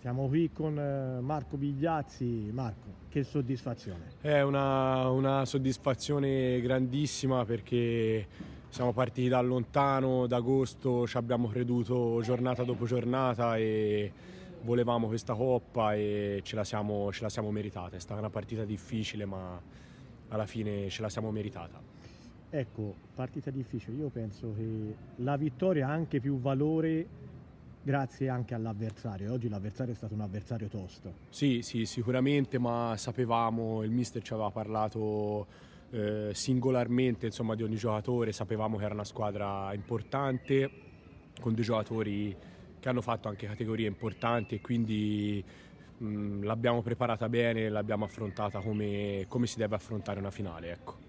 Siamo qui con eh, Marco Bigliazzi. Marco, che soddisfazione? È una, una soddisfazione grandissima perché siamo partiti da lontano, da agosto ci abbiamo creduto giornata dopo giornata e volevamo questa coppa e ce la siamo, ce la siamo meritata. È stata una partita difficile ma alla fine ce la siamo meritata. Ecco, partita difficile, io penso che la vittoria ha anche più valore grazie anche all'avversario. Oggi l'avversario è stato un avversario tosto. Sì, sì, sicuramente, ma sapevamo, il mister ci aveva parlato eh, singolarmente insomma, di ogni giocatore, sapevamo che era una squadra importante, con dei giocatori che hanno fatto anche categorie importanti e quindi mh, mm, l'abbiamo preparata bene, l'abbiamo affrontata come, come si deve affrontare una finale. Ecco.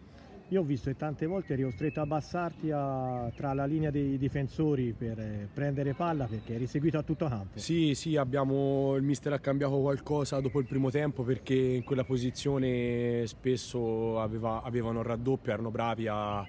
Io ho visto che tante volte eri costretto a abbassarti a, tra la linea dei difensori per eh, prendere palla perché eri seguito a tutto campo. Sì, sì, abbiamo, il mister ha cambiato qualcosa dopo il primo tempo perché in quella posizione spesso aveva, avevano il raddoppio, erano bravi a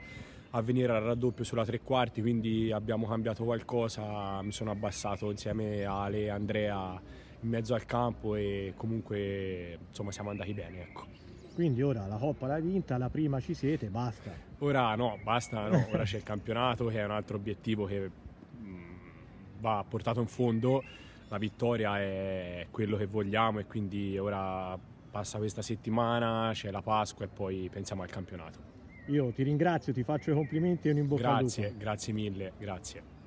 a venire al raddoppio sulla tre quarti, quindi abbiamo cambiato qualcosa, mi sono abbassato insieme a Ale e Andrea in mezzo al campo e comunque insomma siamo andati bene. Ecco. Quindi ora la Coppa l'hai vinta, la prima ci siete, basta. Ora no, basta, no. ora c'è il campionato che è un altro obiettivo che mm, va portato in fondo. La vittoria è quello che vogliamo e quindi ora passa questa settimana, c'è la Pasqua e poi pensiamo al campionato. Io ti ringrazio, ti faccio i complimenti e un in bocca grazie, al lupo. Grazie, grazie mille, grazie.